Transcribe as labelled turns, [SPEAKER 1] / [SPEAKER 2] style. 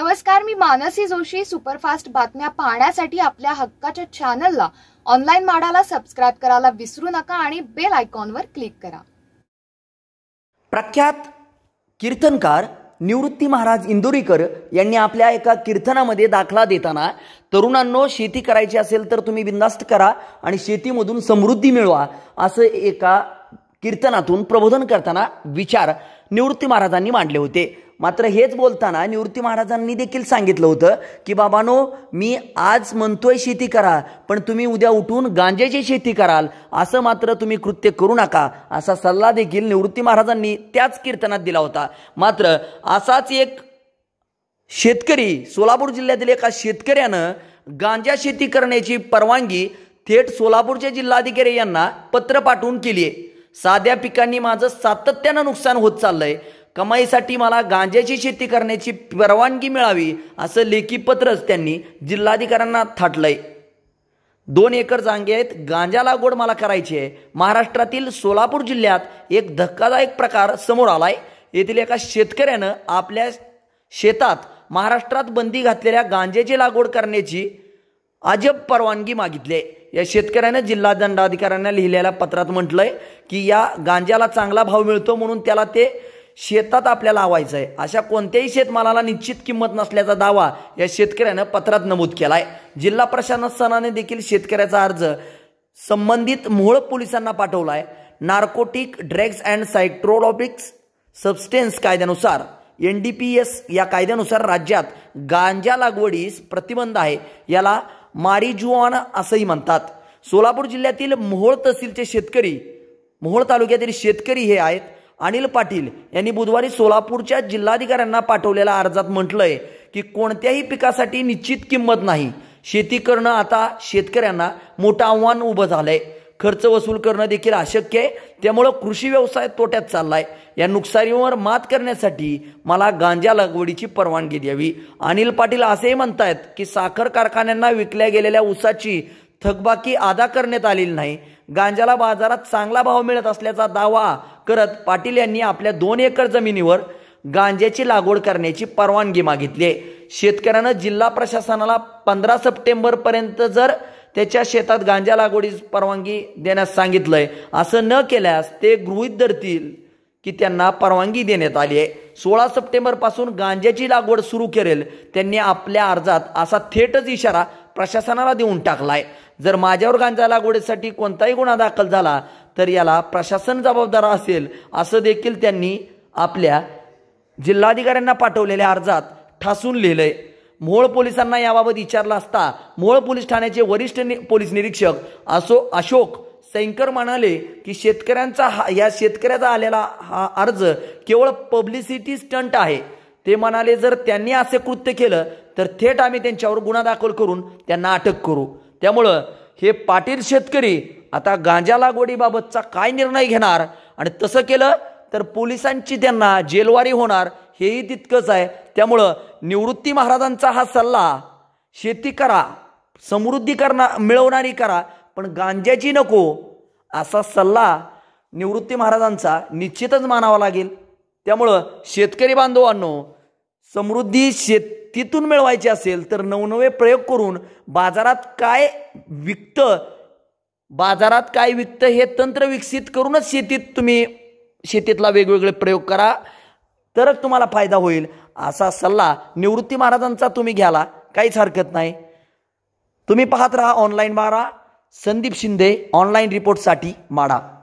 [SPEAKER 1] नमस्कार मी मानसी जोशी सुपरफास्ट बातम्या पाहण्यासाठी आपल्या हक्काच्या चॅनलला ऑनलाईन माडाला सबस्क्राईब करायला विसरू नका आणि बेल आयकॉनवर क्लिक करा प्रख्यात कीर्तनकार निवृत्ती महाराज इंदोरीकर यांनी आपल्या एका कीर्तनामध्ये दाखला देताना तरुणांनो शेती करायची असेल तर तुम्ही बिंदास्त करा आणि शेतीमधून समृद्धी मिळवा असं एका कीर्तनातून प्रबोधन करताना विचार निवृत्ती महाराजांनी मांडले होते मात्र हेच बोलताना निवृत्ती महाराजांनी देखील सांगितलं होतं की बाबानो मी आज म्हणतोय शेती करा पण तुम्ही उद्या उठून गांजेची शेती कराल असं मात्र तुम्ही कृत्य करू नका असा सल्ला देखील निवृत्ती महाराजांनी त्याच कीर्तनात दिला होता मात्र असाच एक शेतकरी सोलापूर जिल्ह्यातील एका शेतकऱ्यानं गांजा शेती करण्याची परवानगी थेट सोलापूरचे जिल्हाधिकारी यांना पत्र पाठवून केली आहे साध्या पिकांनी माझं सातत्यानं नुकसान होत चाललंय कमाईसाठी मला गांज्याची शेती करण्याची परवानगी मिळावी असं लेखी पत्रच त्यांनी जिल्हाधिकाऱ्यांना थाटलंय दोन एकर जांगे आहेत गांजा लागवड मला करायची आहे महाराष्ट्रातील सोलापूर जिल्ह्यात एक धक्कादायक प्रकार समोर आलाय येथील एका शेतकऱ्यानं आपल्या शेतात महाराष्ट्रात बंदी घातलेल्या गांज्याची लागवड करण्याची अजब परवानगी मागितली या शेतकऱ्यानं जिल्हा दंडाधिकाऱ्यांना लिहिलेल्या पत्रात म्हटलंय की या गांज्याला चांगला भाव मिळतो म्हणून त्याला ते शेतात आपल्याला लावायचं आहे अशा कोणत्याही शेतमालाला निश्चित किंमत नसल्याचा दावा या शेतकऱ्यानं पत्रात नमूद केला आहे जिल्हा प्रशासनाने देखील शेतकऱ्याचा अर्ज संबंधित मूळ पोलिसांना पाठवला narcotic drugs and psychotropic substance कायद्यानुसार एन डी पी एस या कायद्यानुसार राज्यात गांजा लागवडीस प्रतिबंध आहे याला मारिजुआना असंही म्हणतात सोलापूर जिल्ह्यातील मोहोळ तहसीलचे शेतकरी मोहोळ तालुक्यातील शेतकरी हे आहेत अनिल पाटील यांनी बुधवारी सोलापूरच्या जिल्हाधिकाऱ्यांना पाठवलेल्या अर्जात म्हटलंय की कोणत्याही पिकासाठी निश्चित किंमत नाही शेती करणं आता शेतकऱ्यांना मोठं आव्हान उभं झालंय खर्च वसूल करणं देखील अशक्य आहे त्यामुळं कृषी व्यवसाय तोट्यात चाललाय या नुकसानीवर मात करण्यासाठी मला गांजा लागवडीची परवानगी द्यावी अनिल पाटील असेही म्हणतायत की साखर कारखान्यांना विकल्या गेलेल्या ऊसाची थकबाकी अदा करण्यात आलेली नाही गांजाला बाजारात चांगला भाव मिळत असल्याचा दावा करत पाटील यांनी आपल्या दोन एकर जमिनीवर गांज्याची लागवड करण्याची परवानगी मागितली आहे शेतकऱ्यानं जिल्हा प्रशासनाला पंधरा पर्यंत जर त्याच्या शेतात गांजा लागवडीस परवानगी देण्यास सांगितलं आहे असं न केल्यास ते गृहित धरतील की त्यांना परवानगी देण्यात आली आहे सोळा सप्टेंबरपासून गांज्याची लागवड सुरू करेल त्यांनी आपल्या अर्जात असा थेटच इशारा प्रशासनाला देऊन टाकलाय जर माझ्यावर गांजा लागवडीसाठी कोणताही गुन्हा दाखल झाला तर याला प्रशासन जबाबदार असेल असं देखील त्यांनी आपल्या जिल्हाधिकाऱ्यांना पाठवलेल्या अर्जात ठासून लिहिलंय मोळ पोलिसांना याबाबत विचारला असता मोहोळ पोलीस ठाण्याचे वरिष्ठ पोलीस निरीक्षक असो अशोक सैंकर म्हणाले की शेतकऱ्यांचा हा या शेतकऱ्याचा आलेला हा अर्ज केवळ पब्लिसिटी स्टंट आहे ते म्हणाले जर त्यांनी असे कृत्य केलं तर थेट आम्ही त्यांच्यावर गुन्हा दाखल करून त्यांना अटक करू त्यामुळं हे पाटील शेतकरी आता गांजा लागवडीबाबतचा काय निर्णय घेणार आणि तसं केलं तर पोलिसांची त्यांना जेलवारी होणार हेही तितकंच आहे त्यामुळं निवृत्ती महाराजांचा हा सल्ला शेती करा समृद्धी करणार मिळवणारी करा पण गांज्याची नको असा सल्ला निवृत्ती महाराजांचा निश्चितच मानावा लागेल त्यामुळं शेतकरी बांधवांनो समृद्धी शेतीतून मिळवायची असेल तर नवनवे प्रयोग करून बाजारात काय विकतं बाजारात काय विकतं हे तंत्र विकसित करूनच शेतीत तुम्ही शेतीतला वेगवेगळे प्रयोग करा तरच तुम्हाला फायदा होईल असा सल्ला निवृत्ती महाराजांचा तुम्ही घ्याला काहीच हरकत नाही तुम्ही पाहत राहा ऑनलाईन मारा संदीप शिंदे ऑनलाईन रिपोर्टसाठी माडा